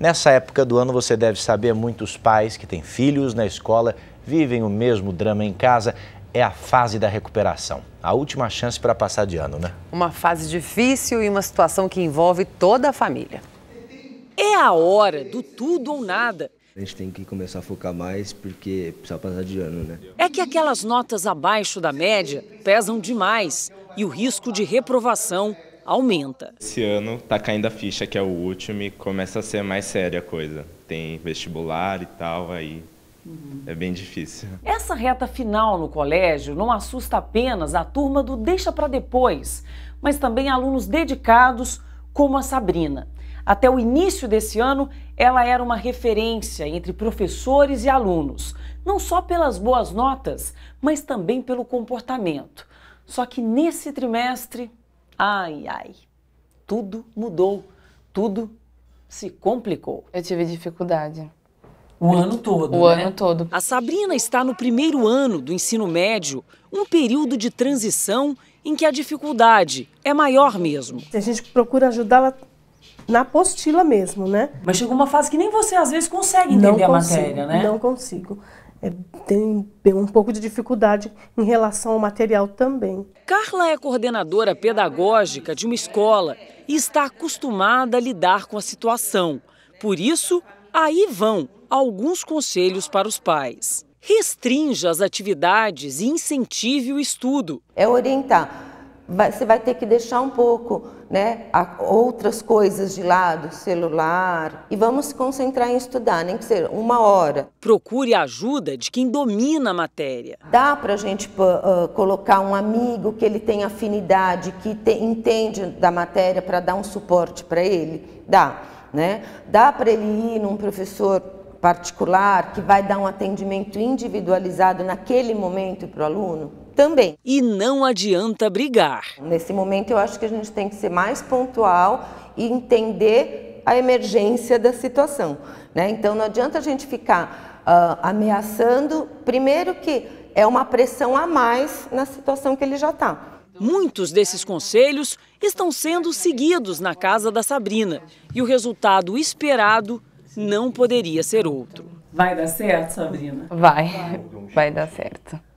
Nessa época do ano, você deve saber, muitos pais que têm filhos na escola vivem o mesmo drama em casa. É a fase da recuperação, a última chance para passar de ano, né? Uma fase difícil e uma situação que envolve toda a família. É a hora do tudo ou nada. A gente tem que começar a focar mais porque precisa passar de ano, né? É que aquelas notas abaixo da média pesam demais e o risco de reprovação aumenta. Esse ano tá caindo a ficha que é o último e começa a ser mais séria a coisa. Tem vestibular e tal, aí Uhum. É bem difícil. Essa reta final no colégio não assusta apenas a turma do deixa para depois, mas também alunos dedicados como a Sabrina. Até o início desse ano, ela era uma referência entre professores e alunos, não só pelas boas notas, mas também pelo comportamento. Só que nesse trimestre Ai, ai, tudo mudou, tudo se complicou. Eu tive dificuldade. O ano todo. O né? ano todo. A Sabrina está no primeiro ano do ensino médio, um período de transição em que a dificuldade é maior mesmo. A gente procura ajudá-la na apostila mesmo, né? Mas chegou uma fase que nem você às vezes consegue entender consigo, a matéria, né? Não consigo. É, tem um pouco de dificuldade em relação ao material também. Carla é coordenadora pedagógica de uma escola e está acostumada a lidar com a situação. Por isso, aí vão alguns conselhos para os pais. Restrinja as atividades e incentive o estudo. É orientar vai, você vai ter que deixar um pouco né, outras coisas de lado, celular, e vamos se concentrar em estudar, nem que seja uma hora. Procure a ajuda de quem domina a matéria. Dá para a gente uh, colocar um amigo que ele tem afinidade, que te, entende da matéria para dar um suporte para ele? Dá. Né? Dá para ele ir num professor particular que vai dar um atendimento individualizado naquele momento para o aluno? também. E não adianta brigar. Nesse momento, eu acho que a gente tem que ser mais pontual e entender a emergência da situação. Né? Então, não adianta a gente ficar uh, ameaçando, primeiro que é uma pressão a mais na situação que ele já está. Muitos desses conselhos estão sendo seguidos na casa da Sabrina e o resultado esperado não poderia ser outro. Vai dar certo, Sabrina? Vai, vai dar certo.